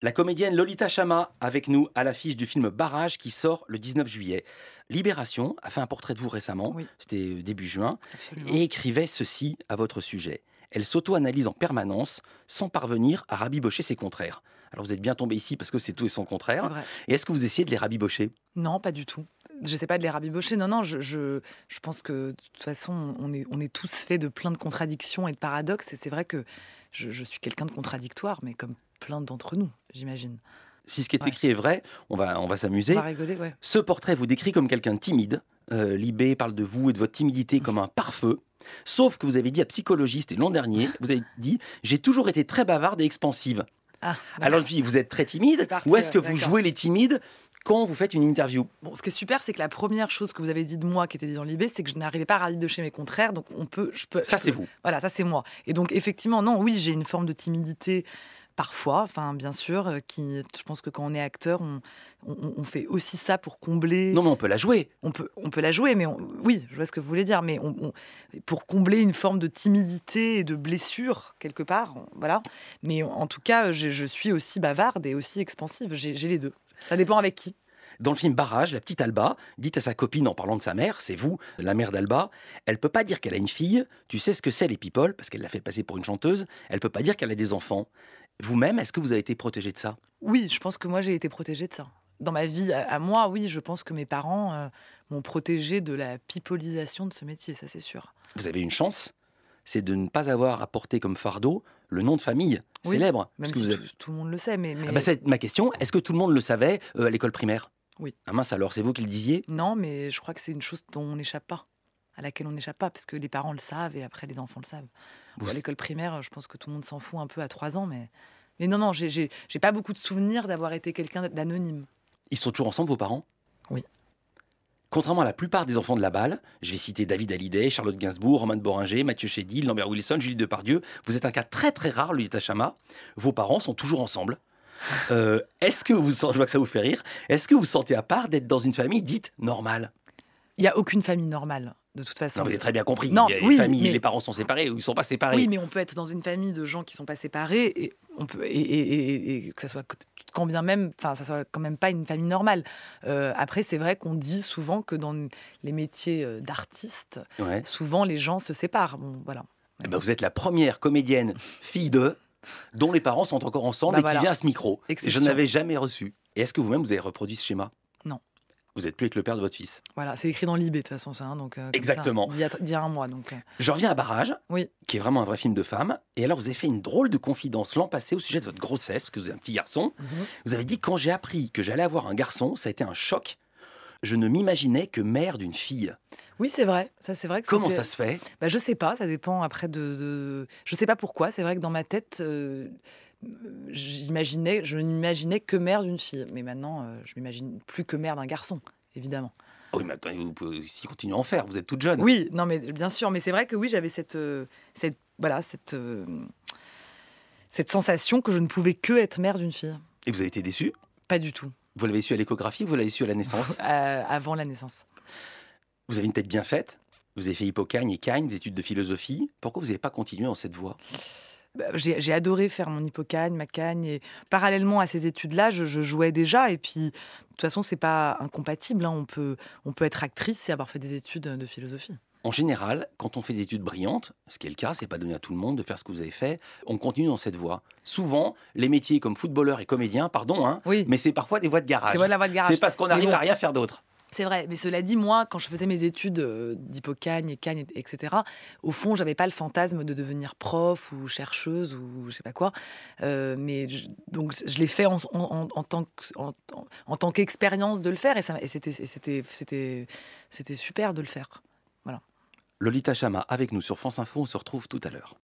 La comédienne Lolita Chama avec nous à l'affiche du film Barrage qui sort le 19 juillet. Libération a fait un portrait de vous récemment, c'était euh, début juin, et écrivait ceci à votre sujet. Elle s'auto-analyse en permanence sans parvenir à rabibocher ses contraires. Alors vous êtes bien tombé ici parce que c'est tout et son contraire. et est-ce que vous essayez de les rabibocher Non, pas du tout. Je sais pas de les rabibocher. Non, non, je, je, pense que de toute façon, on est, on est tous faits de plein de contradictions et de paradoxes. Et c'est vrai que je, suis quelqu'un de contradictoire, mais comme plein d'entre nous, j'imagine. Si ce qui est écrit est vrai, on va, on va s'amuser. Ouais. Ce portrait vous décrit comme quelqu'un timide. Euh, Libé parle de vous et de votre timidité comme un pare-feu. Sauf que vous avez dit à Psychologiste l'an dernier, vous avez dit J'ai toujours été très bavarde et expansive. Ah, Alors je dis, vous êtes très timide, Où ou est-ce que vous jouez les timides quand vous faites une interview. Bon, ce qui est super, c'est que la première chose que vous avez dit de moi qui était dans l'IB, c'est que je n'arrivais pas à de chez mes contraires. Donc on peut, je peux. Ça c'est vous. Voilà, ça c'est moi. Et donc effectivement, non, oui, j'ai une forme de timidité parfois, enfin bien sûr, euh, qui, je pense que quand on est acteur, on, fait aussi ça pour combler. Non, mais on peut la jouer. On peut, on peut la jouer, mais oui, je vois ce que vous voulez dire, mais pour combler une forme de timidité et de blessure quelque part, voilà. Mais en tout cas, je, je suis aussi bavarde et aussi expansive. J'ai les deux. Ça dépend avec qui. Dans le film Barrage, la petite Alba dit à sa copine en parlant de sa mère, c'est vous, la mère d'Alba, elle peut pas dire qu'elle a une fille, tu sais ce que c'est les people, parce qu'elle l'a fait passer pour une chanteuse, elle peut pas dire qu'elle a des enfants. Vous-même, est-ce que vous avez été protégé de ça Oui, je pense que moi j'ai été protégé de ça. Dans ma vie, à, moi, oui, je pense que mes parents euh, m'ont protégé de la pipolisation de ce métier, ça c'est sûr. Vous avez une chance, c'est de ne pas avoir à porter comme fardeau le nom de famille célèbre. Même si tout, le monde le sait, mais... Ah bah c'est ma question, est-ce que tout le monde le savait euh, à l'école primaire oui. Ah mince, alors c'est vous qui le disiez Non, mais je crois que c'est une chose dont on n'échappe pas à laquelle on n'échappe pas, parce que les parents le savent et après les enfants le savent. Vous... À l'école primaire, je pense que tout le monde s'en fout un peu à 3 ans, mais, mais non, non, j'ai pas beaucoup de souvenirs d'avoir été quelqu'un d'anonyme. Ils sont toujours ensemble, vos parents Oui. Contrairement à la plupart des enfants de la balle, je vais citer David Hallyday, Charlotte Gainsbourg, Romain de Boringer, Mathieu Chédil, Lambert Wilson, Julie Depardieu, vous êtes un cas très très rare, Louis Chama. Vos parents sont toujours ensemble. Euh, est-ce que vous je vois que ça vous fait rire, est-ce que vous sentez à part d'être dans une famille dite normale Il n'y a aucune famille normale de toute façon. vous avez très bien compris. Non, les oui, les parents sont séparés ou ils ne sont pas séparés. Oui, mais on peut être dans une famille de gens qui ne sont pas séparés et on peut et, que ça soit quand même, enfin, ça soit quand même pas une famille normale. Euh, après, c'est vrai qu'on dit souvent que dans les métiers euh, d'artistes, souvent les gens se séparent. Bon, voilà. Eh ben, vous êtes la première comédienne fille de dont les parents sont encore ensemble bah et qui vient à ce micro. Et je n'avais jamais reçu. Et est-ce que vous-même vous avez reproduit ce schéma vous n'êtes plus avec le père de votre fils. Voilà, c'est écrit dans l'IB de toute façon, ça. Hein, donc, euh, Exactement. Il y, a un mois. Donc, euh. Je reviens à Barrage, oui. qui est vraiment un vrai film de femme. Et alors, vous avez fait une drôle de confidence l'an passé au sujet de votre grossesse, que vous êtes un petit garçon. Mhm. Vous avez dit Quand j'ai appris que j'allais avoir un garçon, ça a été un choc. Je ne m'imaginais que mère d'une fille. Oui, c'est vrai. Ça, c'est vrai. Comment ça se fait Je bah, Je sais pas. Ça dépend après de. de... Je sais pas pourquoi. C'est vrai que dans ma tête, euh, j'imaginais, je n'imaginais que mère d'une fille. Mais maintenant, euh, je m'imagine plus que mère d'un garçon, évidemment. Ah oui, mais vous pouvez aussi continuer à en faire, vous êtes toute jeune. Oui, non, mais bien sûr, mais c'est vrai que oui, j'avais cette, euh, cette, voilà, cette, euh, cette sensation que je ne pouvais que être mère d'une fille. Et vous avez été déçue Pas du tout. Vous l'avez su à l'échographie vous l'avez su à la naissance Avant la naissance. Vous avez une tête bien faite Vous avez fait Hippocagne et Cagne, des études de philosophie. Pourquoi vous n'avez pas continué dans cette voie bah, j'ai adoré faire mon hippocagne, ma cagne. Et parallèlement à ces études-là, je, jouais déjà. Et puis, de toute façon, c'est pas incompatible. Hein. On, peut, on peut être actrice et avoir fait des études de philosophie. En général, quand on fait des études brillantes, ce qui est le cas, c'est pas donné à tout le monde de faire ce que vous avez fait, on continue dans cette voie. Souvent, les métiers comme footballeur et comédien, pardon, hein, mais c'est parfois des voies de garage. C'est parce qu'on n'arrive à rien faire d'autre. C'est vrai, mais cela dit, moi, quand je faisais mes études euh, d'hypocagne et cagne, etc., au fond, j'avais pas le fantasme de devenir prof ou chercheuse ou je sais pas quoi. Euh, mais je, donc, je l'ai fait en, tant qu'expérience de le faire et, et c'était super de le faire. Voilà. Lolita Chama avec nous sur France Info, on se retrouve tout à l'heure.